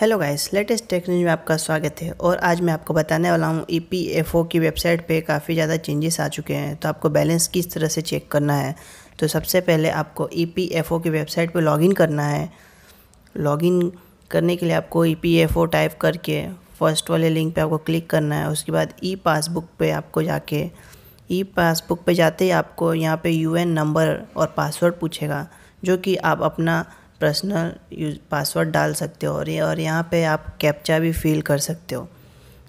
hello guys latest tech news में आपका स्वागत है और आज मैं आपको बताने वाला हूँ ईपीएफओ e की वेबसाइट पे काफ़ी ज़्यादा चेंजेस आ चुके हैं तो आपको बैलेंस किस तरह से चेक करना है तो सबसे पहले आपको ईपीएफओ e की वेबसाइट पे लॉगिन करना है लॉगिन करने के लिए आपको ईपीएफओ e टाइप करके फर्स्ट वाले लिंक पर आपको क्लिक करना है उसके बाद ई पासबुक पर आपको जाके ई पासबुक पर जाते ही आपको यहाँ पर यू नंबर और पासवर्ड पूछेगा जो कि आप अपना पर्सनल यूज पासवर्ड डाल सकते हो और ये और यहाँ पे आप कैप्चा भी फिल कर सकते हो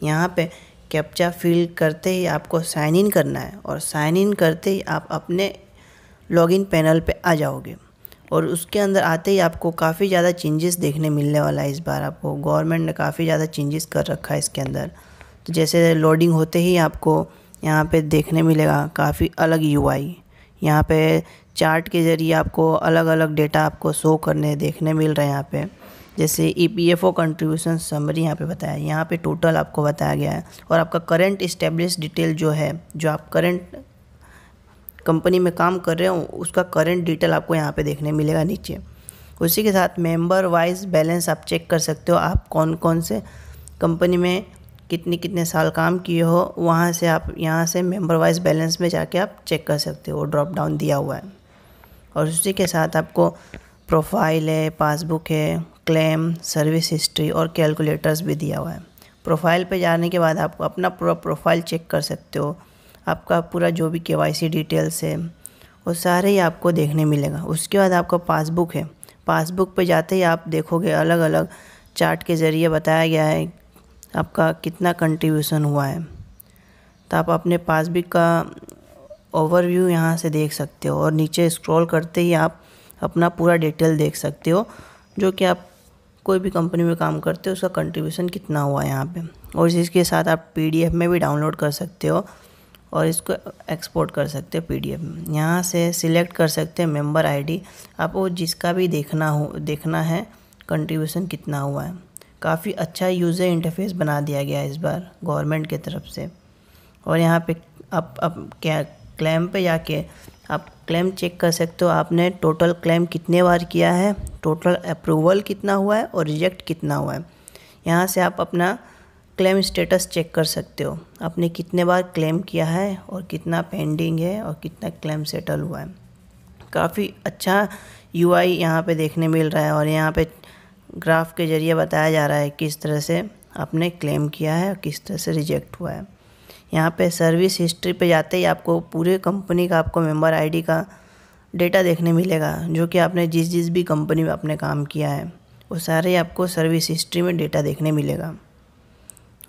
यहाँ पे कैप्चा फिल करते ही आपको साइन इन करना है और साइन इन करते ही आप अपने लॉगिन पैनल पे आ जाओगे और उसके अंदर आते ही आपको काफ़ी ज़्यादा चेंजेस देखने मिलने वाला है इस बार आपको गवर्नमेंट ने काफ़ी ज़्यादा चेंजेस कर रखा है इसके अंदर तो जैसे लोडिंग होते ही आपको यहाँ पे देखने मिलेगा काफ़ी अलग यूआई यहाँ पर चार्ट के ज़रिए आपको अलग अलग डेटा आपको शो करने देखने मिल रहे हैं यहाँ पे जैसे E P F O contribution summary यहाँ पे बताया यहाँ पे टोटल आपको बताया गया है और आपका करंट इस्टेब्लिश डिटेल जो है जो आप करंट कंपनी में काम कर रहे हो उसका करंट डिटेल आपको यहाँ पे देखने मिलेगा नीचे उसी के साथ मेंबर वाइज बैलेंस आप चेक कर सकते हो आप कौन कौन से कंपनी में कितने कितने साल काम किए हो वहाँ से आप यहाँ से मेंबर वाइज बैलेंस में जाके आप चेक कर सकते हो ड्रॉप डाउन दिया हुआ है और उसी के साथ आपको प्रोफाइल है पासबुक है क्लेम सर्विस हिस्ट्री और कैलकुलेटर्स भी दिया हुआ है प्रोफाइल पे जाने के बाद आप अपना पूरा प्रोफाइल चेक कर सकते हो आपका पूरा जो भी के डिटेल्स है वो सारे ही आपको देखने मिलेगा उसके बाद आपका पासबुक है पासबुक पे जाते ही आप देखोगे अलग अलग चार्ट के ज़रिए बताया गया है आपका कितना कंट्रीब्यूशन हुआ है तो आप अपने पासबुक का ओवरव्यू यहाँ से देख सकते हो और नीचे स्क्रॉल करते ही आप अपना पूरा डिटेल देख सकते हो जो कि आप कोई भी कंपनी में काम करते हो उसका कंट्रीब्यूशन कितना हुआ है यहाँ पे और इसके साथ आप पीडीएफ में भी डाउनलोड कर सकते हो और इसको एक्सपोर्ट कर सकते हो पीडीएफ में यहाँ से सिलेक्ट कर सकते हैं मेंबर आईडी आपको जिसका भी देखना हो देखना है कंट्रीब्यूशन कितना हुआ है काफ़ी अच्छा यूज़र इंटरफेस बना दिया गया है इस बार गवर्नमेंट की तरफ से और यहाँ पे आप, अब क्या क्लेम पे जाके आप क्लेम चेक कर सकते हो आपने टोटल क्लेम कितने बार किया है टोटल अप्रूवल कितना हुआ है और रिजेक्ट कितना हुआ है यहाँ से आप अपना क्लेम स्टेटस चेक कर सकते हो आपने कितने बार क्लेम किया है और कितना पेंडिंग है और कितना क्लेम सेटल हुआ है काफ़ी अच्छा यू आई यहाँ पर देखने मिल रहा है और यहाँ पे ग्राफ के ज़रिए बताया जा रहा है किस तरह से आपने क्लेम किया है और किस तरह से रिजेक्ट हुआ है यहाँ पे सर्विस हिस्ट्री पे जाते ही आपको पूरे कंपनी का आपको मेंबर आईडी का डेटा देखने मिलेगा जो कि आपने जिस जिस भी कंपनी में आपने काम किया है वो सारे आपको सर्विस हिस्ट्री में डेटा देखने मिलेगा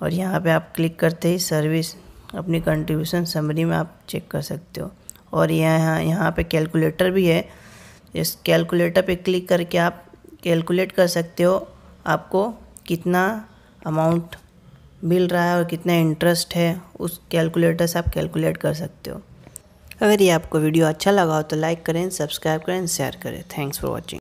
और यहाँ पे आप क्लिक करते ही सर्विस अपनी कंट्रीब्यूशन समरी में आप चेक कर सकते हो और यहाँ यहाँ पर कैलकुलेटर भी है इस कैलकुलेटर पर क्लिक करके आप कैलकुलेट कर सकते हो आपको कितना अमाउंट मिल रहा है और कितना इंटरेस्ट है उस कैलकुलेटर से आप कैलकुलेट कर सकते हो अगर ये आपको वीडियो अच्छा लगा हो तो लाइक करें सब्सक्राइब करें शेयर करें थैंक्स फॉर वॉचिंग